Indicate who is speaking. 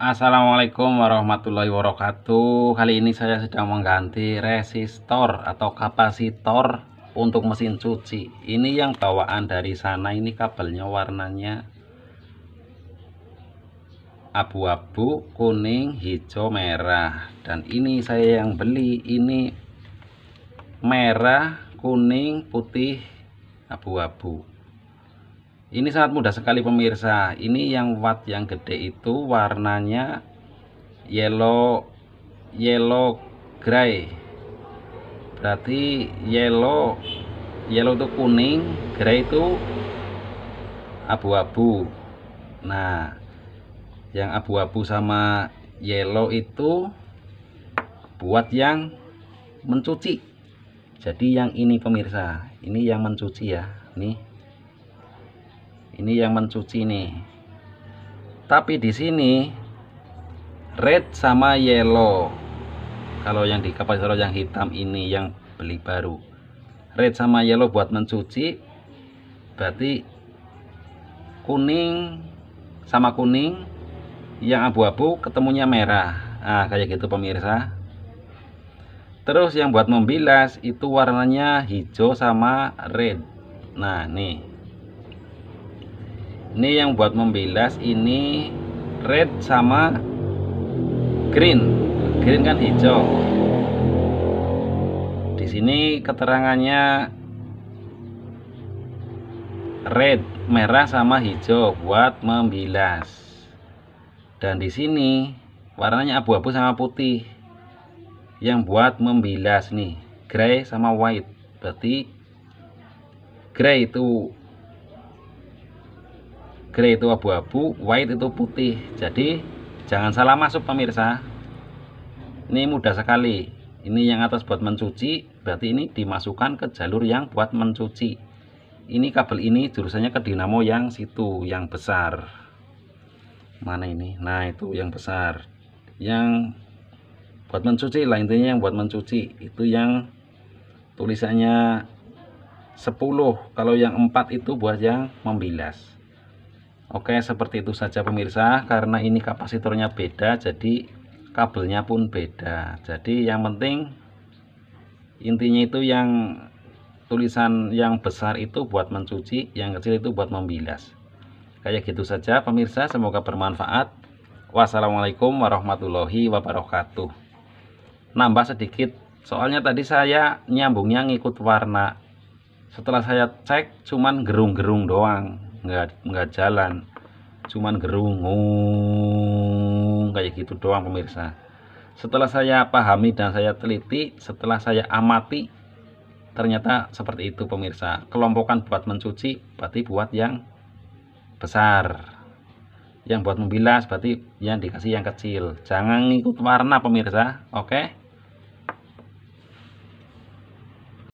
Speaker 1: Assalamualaikum warahmatullahi wabarakatuh kali ini saya sedang mengganti resistor atau kapasitor untuk mesin cuci ini yang bawaan dari sana ini kabelnya warnanya abu-abu kuning hijau merah dan ini saya yang beli ini merah kuning putih abu-abu ini sangat mudah sekali pemirsa ini yang watt yang gede itu warnanya yellow yellow gray berarti yellow yellow itu kuning gray itu abu-abu nah yang abu-abu sama yellow itu buat yang mencuci jadi yang ini pemirsa ini yang mencuci ya nih ini yang mencuci nih tapi di sini red sama yellow kalau yang di kapasitor yang hitam ini yang beli baru red sama yellow buat mencuci berarti kuning sama kuning yang abu-abu ketemunya merah nah kayak gitu pemirsa terus yang buat membilas itu warnanya hijau sama red nah nih ini yang buat membilas ini red sama green green kan hijau di sini keterangannya red merah sama hijau buat membilas dan di sini warnanya abu-abu sama putih yang buat membilas nih gray sama white berarti gray itu grey itu abu-abu white itu putih jadi jangan salah masuk pemirsa ini mudah sekali ini yang atas buat mencuci berarti ini dimasukkan ke jalur yang buat mencuci ini kabel ini jurusannya ke dinamo yang situ yang besar mana ini nah itu yang besar yang buat mencuci lah intinya yang buat mencuci itu yang tulisannya 10 kalau yang 4 itu buat yang membilas Oke seperti itu saja pemirsa karena ini kapasitornya beda jadi kabelnya pun beda jadi yang penting intinya itu yang tulisan yang besar itu buat mencuci yang kecil itu buat membilas kayak gitu saja pemirsa semoga bermanfaat wassalamualaikum warahmatullahi wabarakatuh nambah sedikit soalnya tadi saya nyambungnya ngikut warna setelah saya cek cuman gerung-gerung doang nggak nggak jalan cuman gerungung kayak gitu doang pemirsa setelah saya pahami dan saya teliti setelah saya amati ternyata seperti itu pemirsa kelompokan buat mencuci berarti buat yang besar yang buat membilas berarti yang dikasih yang kecil jangan ngikut warna pemirsa oke okay?